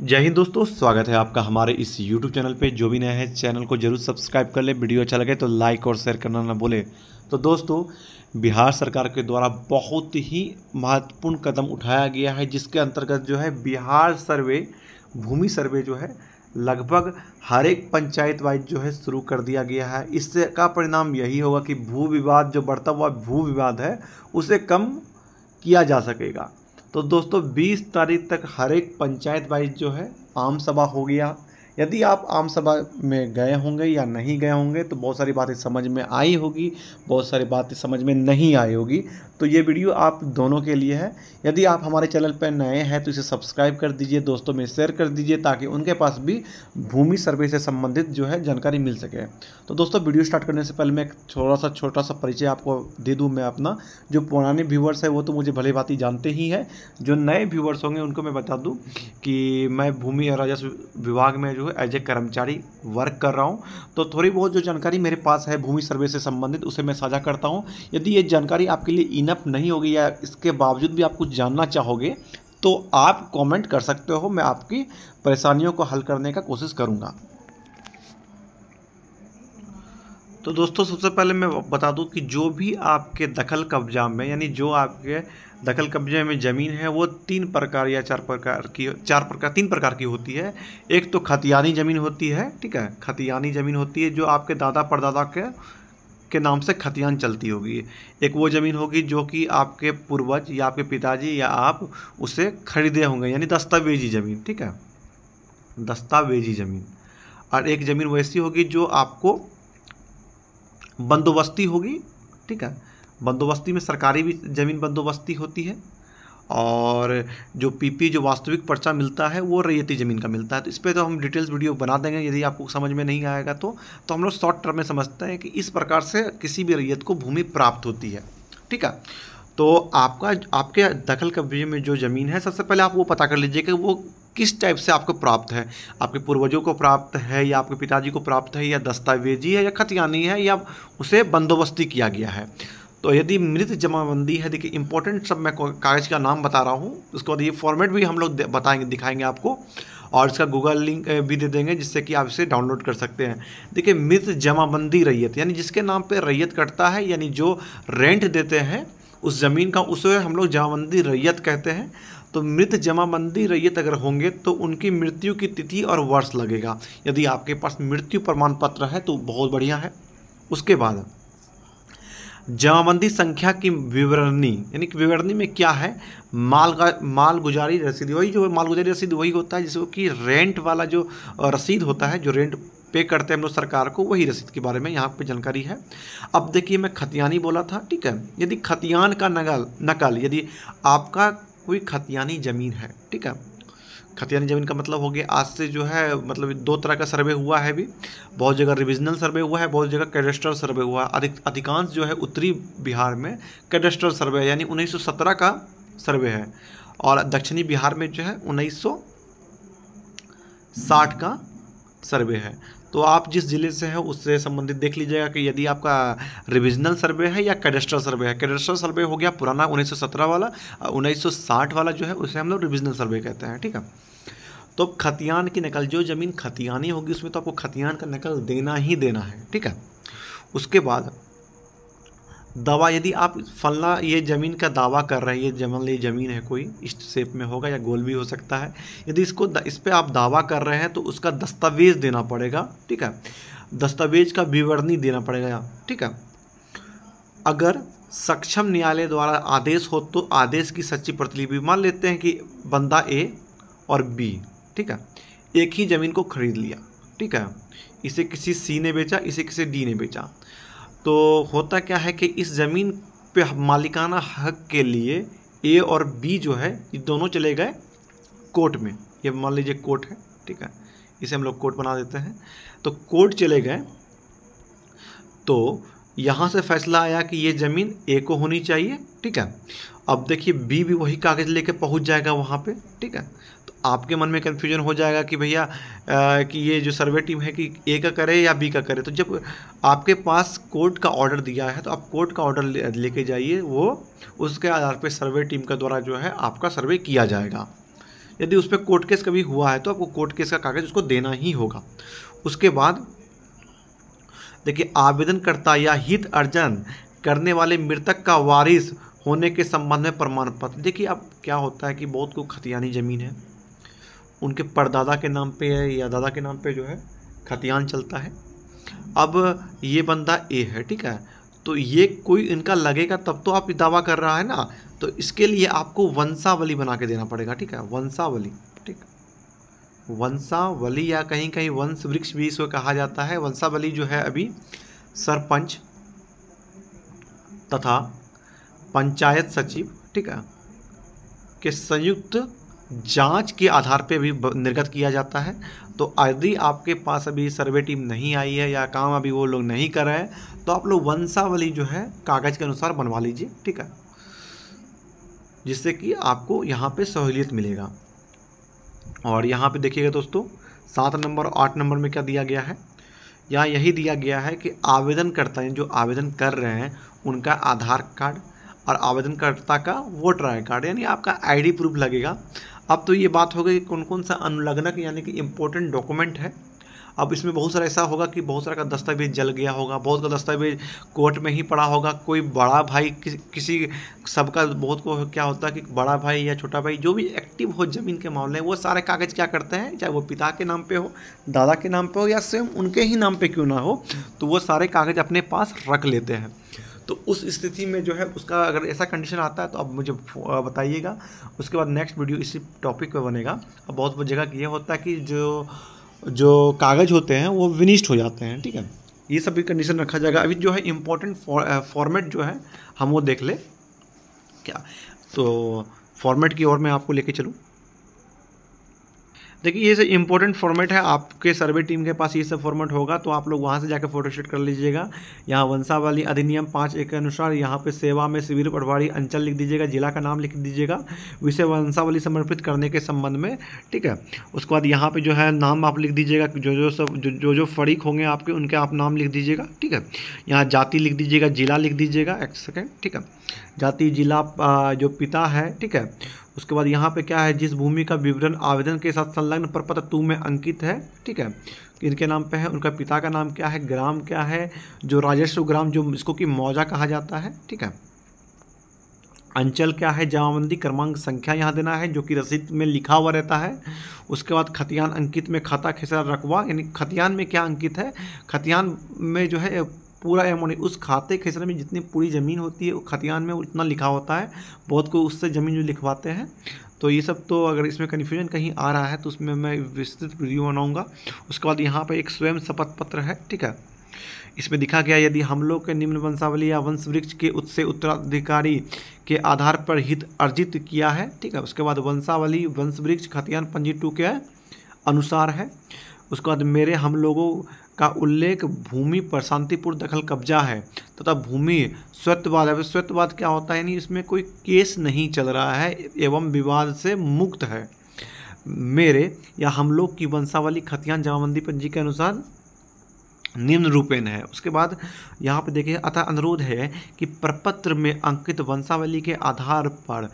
जय हिंद दोस्तों स्वागत है आपका हमारे इस YouTube चैनल पे जो भी नया है चैनल को जरूर सब्सक्राइब कर ले वीडियो अच्छा लगे तो लाइक और शेयर करना ना बोले तो दोस्तों बिहार सरकार के द्वारा बहुत ही महत्वपूर्ण कदम उठाया गया है जिसके अंतर्गत जो है बिहार सर्वे भूमि सर्वे जो है लगभग हर एक पंचायत वाइज जो है शुरू कर दिया गया है इससे का परिणाम यही होगा कि भू विवाद जो बढ़ता हुआ भू विवाद है उसे कम किया जा सकेगा तो दोस्तों बीस तारीख तक हर एक पंचायत वाइज जो है आम सभा हो गया यदि आप आम सभा में गए होंगे या नहीं गए होंगे तो बहुत सारी बातें समझ में आई होगी बहुत सारी बातें समझ में नहीं आई होगी तो ये वीडियो आप दोनों के लिए है यदि आप हमारे चैनल पर नए हैं तो इसे सब्सक्राइब कर दीजिए दोस्तों में शेयर कर दीजिए ताकि उनके पास भी भूमि सर्वे से संबंधित जो है जानकारी मिल सके तो दोस्तों वीडियो स्टार्ट करने से पहले मैं एक थोड़ा सा छोटा सा परिचय आपको दे दूँ मैं अपना जो पुराने व्यूवर्स है वो तो मुझे भले भाती जानते ही है जो नए व्यूवर्स होंगे उनको मैं बता दूँ कि मैं भूमि और राजस्व विभाग में जो है एज ए कर्मचारी वर्क कर रहा हूँ तो थोड़ी बहुत जो जानकारी मेरे पास है भूमि सर्वे से संबंधित उसे मैं साझा करता हूँ यदि ये जानकारी आपके लिए इना इनफ नहीं होगी या इसके बावजूद भी आप कुछ जानना चाहोगे तो आप कमेंट कर सकते हो मैं आपकी परेशानियों को हल करने का कोशिश करूंगा तो दोस्तों सबसे पहले मैं बता दूं कि जो भी आपके दखल कब्जा में यानी जो आपके दखल कब्जे में ज़मीन है वो तीन प्रकार या चार प्रकार की चार प्रकार तीन प्रकार की होती है एक तो खतियानी ज़मीन होती है ठीक है खतियानी ज़मीन होती है जो आपके दादा परदादा के के नाम से खतियान चलती होगी एक वो ज़मीन होगी जो कि आपके पूर्वज या आपके पिताजी या आप उसे खरीदे होंगे यानी दस्तावेजी ज़मीन ठीक है दस्तावेजी ज़मीन और एक ज़मीन वैसी होगी जो आपको बंदोबस्ती होगी ठीक है बंदोबस्ती में सरकारी भी ज़मीन बंदोबस्ती होती है और जो पीपी जो वास्तविक पर्चा मिलता है वो रैयती ज़मीन का मिलता है तो इस पर तो हम डिटेल्स वीडियो बना देंगे यदि आपको समझ में नहीं आएगा तो तो हम लोग शॉर्ट टर्म में समझते हैं कि इस प्रकार से किसी भी रैयत को भूमि प्राप्त होती है ठीक है तो आपका आपके दखल कब्जे में जो ज़मीन है सबसे पहले आप वो पता कर लीजिए कि वो किस टाइप से आपको प्राप्त है आपके पूर्वजों को प्राप्त है या आपके पिताजी को प्राप्त है या दस्तावेजी है या खतियानी है या उसे बंदोबस्ती किया गया है तो यदि मृत जमाबंदी है देखिए इंपॉर्टेंट सब मैं कागज़ का नाम बता रहा हूँ उसके बाद ये फॉर्मेट भी हम लोग बताएंगे दिखाएंगे आपको और इसका गूगल लिंक भी दे देंगे जिससे कि आप इसे डाउनलोड कर सकते हैं देखिए मृत जमाबंदी रैयत यानी जिसके नाम पर रैयत कटता है यानी जो रेंट देते हैं उस ज़मीन का उसे हम लोग जमाबंदी रैयत कहते हैं तो मृत जमाबंदी रैयत अगर होंगे तो उनकी मृत्यु की तिथि और वर्ष लगेगा यदि आपके पास मृत्यु प्रमाण पत्र है तो बहुत बढ़िया है उसके बाद जमाबंदी संख्या की विवरणी यानी कि विवरणी में क्या है माल का माल गुजारी रसीद वही जो माल गुजारी रसीद वही होता है जिसको कि रेंट वाला जो रसीद होता है जो रेंट पे करते हैं हम लोग सरकार को वही रसीद के बारे में यहाँ पे जानकारी है अब देखिए मैं खतियानी बोला था ठीक है यदि खतियान का नकल नकल यदि आपका कोई खतियानी ज़मीन है ठीक है खतियानी ज़मीन का मतलब हो गया आज से जो है मतलब दो तरह का सर्वे हुआ है भी बहुत जगह रिविजनल सर्वे हुआ है बहुत जगह कैडेस्ट्रल सर्वे हुआ है अधिक अधिकांश जो है उत्तरी बिहार में कैडेस्ट्रल सर्वे है यानी 1917 का सर्वे है और दक्षिणी बिहार में जो है 1960 का सर्वे है तो आप जिस ज़िले से हैं उससे संबंधित देख लीजिएगा कि यदि आपका रिविजनल सर्वे है या कैडेस्ट्रल सर्वे है कैडेस्ट्रल सर्वे हो गया पुराना 1917 वाला 1960 वाला जो है उसे हम लोग रिविजनल सर्वे कहते हैं ठीक है तो खतियान की नकल जो ज़मीन खतियानी होगी उसमें तो आपको खतियान का नकल देना ही देना है ठीक है उसके बाद दवा यदि आप फलना ये ज़मीन का दावा कर रहे हैं ये जमन ये ज़मीन है कोई इस शेप में होगा या गोल भी हो सकता है यदि इसको द, इस पर आप दावा कर रहे हैं तो उसका दस्तावेज देना पड़ेगा ठीक है दस्तावेज का विवरणी देना पड़ेगा ठीक है अगर सक्षम न्यायालय द्वारा आदेश हो तो आदेश की सच्ची प्रतिलिपि मान लेते हैं कि बंदा ए और बी ठीक है एक ही ज़मीन को खरीद लिया ठीक है इसे किसी सी ने बेचा इसे किसी डी ने बेचा तो होता क्या है कि इस ज़मीन पे मालिकाना हक के लिए ए और बी जो है ये दोनों चले गए कोर्ट में ये मान लीजिए कोर्ट है ठीक है इसे हम लोग कोर्ट बना देते हैं तो कोर्ट चले गए तो यहाँ से फैसला आया कि ये ज़मीन ए को होनी चाहिए ठीक है अब देखिए बी भी वही कागज़ लेके पहुँच जाएगा वहाँ पे ठीक है आपके मन में कन्फ्यूजन हो जाएगा कि भैया कि ये जो सर्वे टीम है कि ए का करे या बी का करे तो जब आपके पास कोर्ट का ऑर्डर दिया है तो आप कोर्ट का ऑर्डर लेके जाइए वो उसके आधार पर सर्वे टीम का द्वारा जो है आपका सर्वे किया जाएगा यदि उस पर कोर्ट केस कभी हुआ है तो आपको कोर्ट केस का कागज़ उसको देना ही होगा उसके बाद देखिए आवेदनकर्ता या हित अर्जन करने वाले मृतक का वारिस होने के संबंध में प्रमाण पत्र देखिए अब क्या होता है कि बहुत को खतियानी ज़मीन है उनके परदादा के नाम पे है या दादा के नाम पे जो है खतियान चलता है अब ये बंदा ए है ठीक है तो ये कोई इनका लगेगा तब तो आप दावा कर रहा है ना तो इसके लिए आपको वंशावली बना के देना पड़ेगा ठीक है वंशावली ठीक वंशावली या कहीं कहीं वंश वृक्ष भी इसको कहा जाता है वंशावली जो है अभी सरपंच तथा पंचायत सचिव ठीक है के संयुक्त जांच के आधार पे भी निर्गत किया जाता है तो यदि आपके पास अभी सर्वे टीम नहीं आई है या काम अभी वो लोग नहीं कर रहे हैं तो आप लोग वंशावली जो है कागज़ के अनुसार बनवा लीजिए ठीक है जिससे कि आपको यहाँ पे सहूलियत मिलेगा और यहाँ पे देखिएगा दोस्तों सात नंबर और आठ नंबर में क्या दिया गया है यहाँ यही दिया गया है कि आवेदनकर्ता जो आवेदन कर रहे हैं उनका आधार कार्ड और आवेदनकर्ता का वोटर आई कार्ड यानी आपका आईडी प्रूफ लगेगा अब तो ये बात हो गई कौन कौन सा अनुलग्नक यानी कि इम्पोर्टेंट डॉक्यूमेंट है अब इसमें बहुत सारा ऐसा होगा कि बहुत सारा का दस्तावेज जल गया होगा बहुत का दस्तावेज कोर्ट में ही पड़ा होगा कोई बड़ा भाई कि, किसी सबका बहुत को क्या होता है कि बड़ा भाई या छोटा भाई जो भी एक्टिव हो ज़मीन के मामले में वो सारे कागज़ क्या करते हैं चाहे वो पिता के नाम पे हो दादा के नाम पे हो या स्वयं उनके ही नाम पे क्यों ना हो तो वो सारे कागज़ अपने पास रख लेते हैं तो उस स्थिति में जो है उसका अगर ऐसा कंडीशन आता है तो आप मुझे बताइएगा उसके बाद नेक्स्ट वीडियो इसी टॉपिक पर बनेगा अब बहुत बहुत जगह यह होता है कि जो जो कागज़ होते हैं वो विनिष्ट हो जाते हैं ठीक है ये सभी कंडीशन रखा जाएगा अभी जो है इम्पोर्टेंट फॉर्मेट जो है हम वो देख ले क्या तो फॉर्मेट की ओर मैं आपको लेके चलूँ देखिए ये सब इंपॉर्टेंट फॉर्मेट है आपके सर्वे टीम के पास ये सब फॉर्मेट होगा तो आप लोग वहाँ से जाकर फोटोशूट कर लीजिएगा यहाँ वंशावली अधिनियम पाँच एक के अनुसार यहाँ पे सेवा में शिविर पटवारी अंचल लिख दीजिएगा जिला का नाम लिख दीजिएगा विषय वंशावली समर्पित करने के संबंध में ठीक है उसके बाद यहाँ पर जो है नाम आप लिख दीजिएगा जो जो सब जो जो, जो फरीक होंगे आपके उनके आप नाम लिख दीजिएगा ठीक है यहाँ जाति लिख दीजिएगा जिला लिख दीजिएगा एक सेकेंड ठीक है जाति जिला जो पिता है ठीक है उसके बाद यहाँ पे क्या है जिस भूमि का विवरण आवेदन के साथ संलग्न प्रपत्र टू में अंकित है ठीक है इनके नाम पे है उनका पिता का नाम क्या है ग्राम क्या है जो राजस्व ग्राम जो इसको कि मौजा कहा जाता है ठीक है अंचल क्या है जमाबंदी क्रमांक संख्या यहाँ देना है जो कि रसीद में लिखा हुआ रहता है उसके बाद खतियान अंकित में खाता खेसरा रकवा यानी खतियान में क्या अंकित है खतियान में जो है पूरा अमाउंट उस खाते खेसरे में जितनी पूरी ज़मीन होती है खतियान में उतना लिखा होता है बहुत को उससे ज़मीन जो लिखवाते हैं तो ये सब तो अगर इसमें कन्फ्यूजन कहीं आ रहा है तो उसमें मैं विस्तृत वीडियो बनाऊँगा उसके बाद यहाँ पर एक स्वयं शपथ पत्र है ठीक है इसमें दिखा गया यदि हम लोग के निम्न वंशावली या वंश वृक्ष के उससे उत्तराधिकारी के आधार पर हित अर्जित किया है ठीक है उसके बाद वंशावली वंश वृक्ष खतियान पंजी टू के अनुसार है उसके बाद मेरे हम लोगों का उल्लेख भूमि पर शांतिपूर्ण दखल कब्जा है तथा भूमि स्वत्ववाद है स्वत्ववाद क्या होता है यानी इसमें कोई केस नहीं चल रहा है एवं विवाद से मुक्त है मेरे या हम लोग की वंशावली खतियान जमाबंदी पंजी के अनुसार निम्न रूपेण है उसके बाद यहाँ पे देखिए अतः अनुरोध है कि प्रपत्र में अंकित वंशावली के आधार पर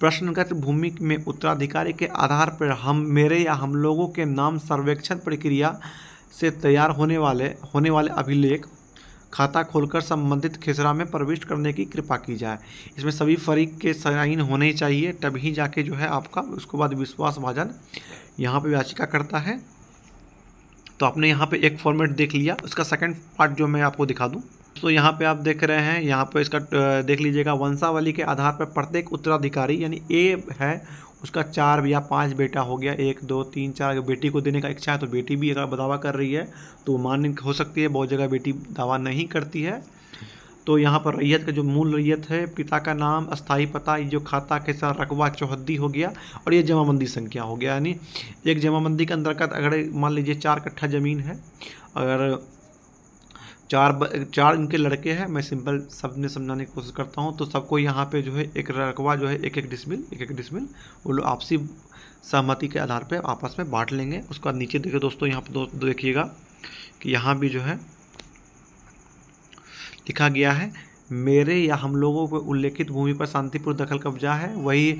प्रश्नगत भूमि में उत्तराधिकारी के आधार पर हम मेरे या हम लोगों के नाम सर्वेक्षण प्रक्रिया से तैयार होने वाले होने वाले अभिलेख खाता खोलकर संबंधित खेसरा में प्रविष्ट करने की कृपा की जाए इसमें सभी फरीक के साइन होने चाहिए तभी जाके जो है आपका उसके बाद विश्वास भाजन यहाँ पे याचिका करता है तो आपने यहाँ पे एक फॉर्मेट देख लिया उसका सेकंड पार्ट जो मैं आपको दिखा दूँ तो यहाँ पे आप देख रहे हैं यहाँ पे इसका देख लीजिएगा वंशावली के आधार पर प्रत्येक उत्तराधिकारी यानी ए है उसका चार या पांच बेटा हो गया एक दो तीन चार अगर बेटी को देने का इच्छा है तो बेटी भी अगर दावा कर रही है तो मान्य हो सकती है बहुत जगह बेटी दावा नहीं करती है तो यहाँ पर रैयत का जो मूल रैयत है पिता का नाम अस्थाई पता जो खाता के साथ रकबा चौहद्दी हो गया और ये जमाबंदी संख्या हो गया यानी एक जमाबंदी के अंतर्गत अगर मान लीजिए चार कट्ठा ज़मीन है अगर चार चार इनके लड़के हैं मैं सिंपल सब में समझाने की कोशिश करता हूँ तो सबको यहाँ पे जो है एक रकबा जो है एक एक डिसमिल एक एक डिसमिल वो लोग आपसी सहमति के आधार पे आपस में बांट लेंगे उसके बाद नीचे देखिए दोस्तों यहाँ पर दो देखिएगा कि यहाँ भी जो है लिखा गया है मेरे या हम लोगों को उल्लेखित भूमि पर शांतिपूर्ण दखल कब्जा है वही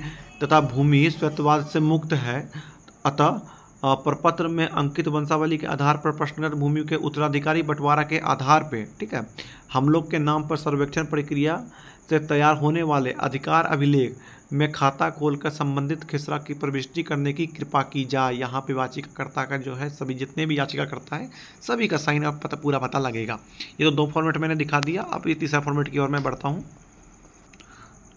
तथा भूमि स्वतवाद से मुक्त है अतः प्रपत्र में अंकित वंशावली के आधार पर प्रश्नगत भूमि के उत्तराधिकारी बंटवारा के आधार पर ठीक है हम लोग के नाम पर सर्वेक्षण प्रक्रिया से तैयार होने वाले अधिकार अभिलेख में खाता खोलकर संबंधित खिसरा की प्रविष्टि करने की कृपा की जाए यहाँ पर याचिकाकर्ता का जो है सभी जितने भी याचिकाकर्ता है सभी का साइन अप पता पूरा पता लगेगा ये तो दो फॉर्मेट मैंने दिखा दिया अब ये तीसरा फॉर्मेट की ओर मैं बढ़ता हूँ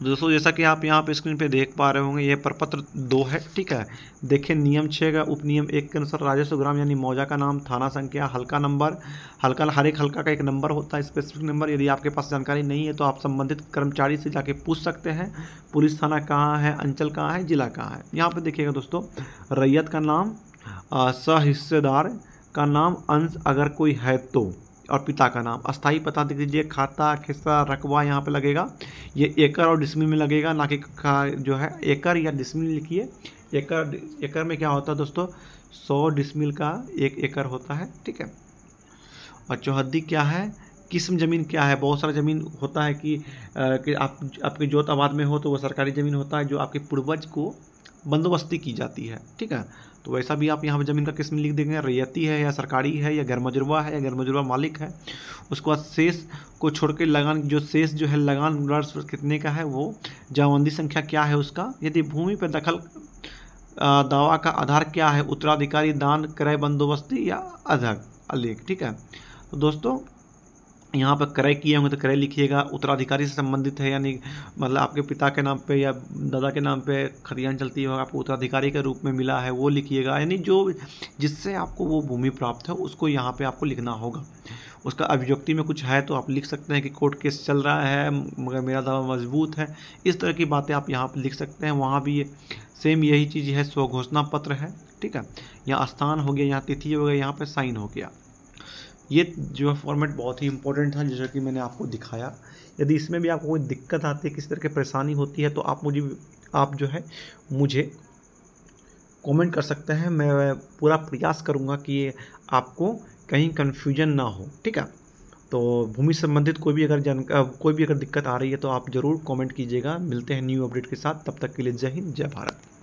दोस्तों जैसा कि आप यहाँ पे स्क्रीन पे देख पा रहे होंगे ये प्रपत्र दो है ठीक है देखिए नियम छः का उपनियम एक के अनुसार राजस्व ग्राम यानी मौजा का नाम थाना संख्या हल्का नंबर हल्का हर एक हल्का का एक नंबर होता है स्पेसिफिक नंबर यदि आपके पास जानकारी नहीं है तो आप संबंधित कर्मचारी से जाके पूछ सकते हैं पुलिस थाना कहाँ है अंचल कहाँ है जिला कहाँ है यहाँ पर देखिएगा दोस्तों रैयत का नाम सहिस्सेदार का नाम अंश अगर कोई है तो और पिता का नाम अस्थाई पता देख लीजिए खाता खिस्सा रकबा यहाँ पे लगेगा ये एकड़ और डिस्मिल में लगेगा ना कि जो है एकड़ या डिस्मिल लिखिए एकड़ एकड़ में क्या होता है दोस्तों सौ डिस्मिल का एक एकड़ होता है ठीक है और चौहद्दी क्या है किस्म ज़मीन क्या है बहुत सारा ज़मीन होता है कि, आ, कि आप आपके जोत आबाद में हो तो वह सरकारी ज़मीन होता है जो आपके पूर्वज को बंदोबस्ती की जाती है ठीक है तो वैसा भी आप यहाँ पर ज़मीन का किस्म लिख देंगे रैयती है या सरकारी है या गैरमजुर्बा है या गैरमजुर्बा मालिक है उसके बाद शेष को छोड़ के लगान जो शेष जो है लगान कितने का है वो जमाबंदी संख्या क्या है उसका यदि भूमि पर दखल दावा का आधार क्या है उत्तराधिकारी दान क्रय बंदोबस्ती या अधिक अलेख ठीक है तो दोस्तों यहाँ पर क्रय किए होंगे तो क्रय लिखिएगा उत्तराधिकारी से संबंधित है यानी मतलब आपके पिता के नाम पे या दादा के नाम पे खतियान चलती होगा आपको उत्तराधिकारी के रूप में मिला है वो लिखिएगा यानी जो जिससे आपको वो भूमि प्राप्त है उसको यहाँ पे आपको लिखना होगा उसका अभिव्यक्ति में कुछ है तो आप लिख सकते हैं कि कोर्ट केस चल रहा है मगर मेरा दावा मजबूत है इस तरह की बातें आप यहाँ पर लिख सकते हैं वहाँ भी ये सेम यही चीज़ है स्वघोषणा पत्र है ठीक है यहाँ स्थान हो गया यहाँ तिथि हो गया यहाँ पर साइन हो गया ये जो है फॉर्मेट बहुत ही इंपॉर्टेंट था जैसा कि मैंने आपको दिखाया यदि इसमें भी आपको कोई दिक्कत आती है किसी तरह की परेशानी होती है तो आप मुझे आप जो है मुझे कमेंट कर सकते हैं मैं पूरा प्रयास करूँगा कि आपको कहीं कन्फ्यूजन ना हो ठीक है तो भूमि संबंधित कोई भी अगर जान कोई भी अगर दिक्कत आ रही है तो आप ज़रूर कमेंट कीजिएगा मिलते हैं न्यू अपडेट के साथ तब तक के लिए जय हिंद जय भारत